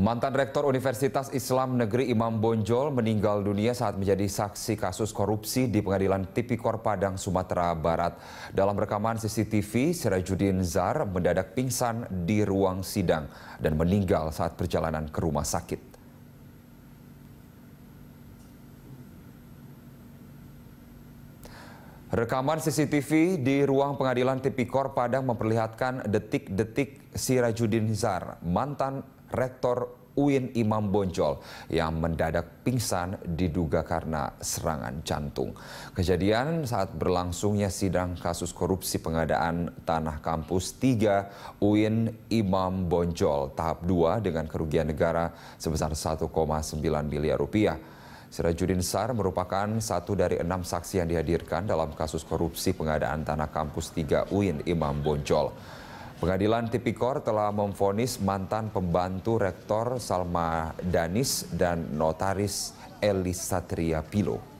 Mantan Rektor Universitas Islam Negeri Imam Bonjol meninggal dunia saat menjadi saksi kasus korupsi di pengadilan Tipikor Padang, Sumatera Barat. Dalam rekaman CCTV, Sirajudin Zar mendadak pingsan di ruang sidang dan meninggal saat perjalanan ke rumah sakit. Rekaman CCTV di ruang pengadilan Tipikor Padang memperlihatkan detik-detik Sirajudin Hizar, mantan rektor Uin Imam Bonjol yang mendadak pingsan diduga karena serangan jantung. Kejadian saat berlangsungnya sidang kasus korupsi pengadaan tanah kampus 3 Uin Imam Bonjol tahap 2 dengan kerugian negara sebesar 1,9 miliar rupiah. Sirajudin Sar merupakan satu dari enam saksi yang dihadirkan dalam kasus korupsi pengadaan tanah kampus 3 UIN Imam Bonjol. Pengadilan Tipikor telah memfonis mantan pembantu Rektor Salma Danis dan notaris Elis Satria Pilo.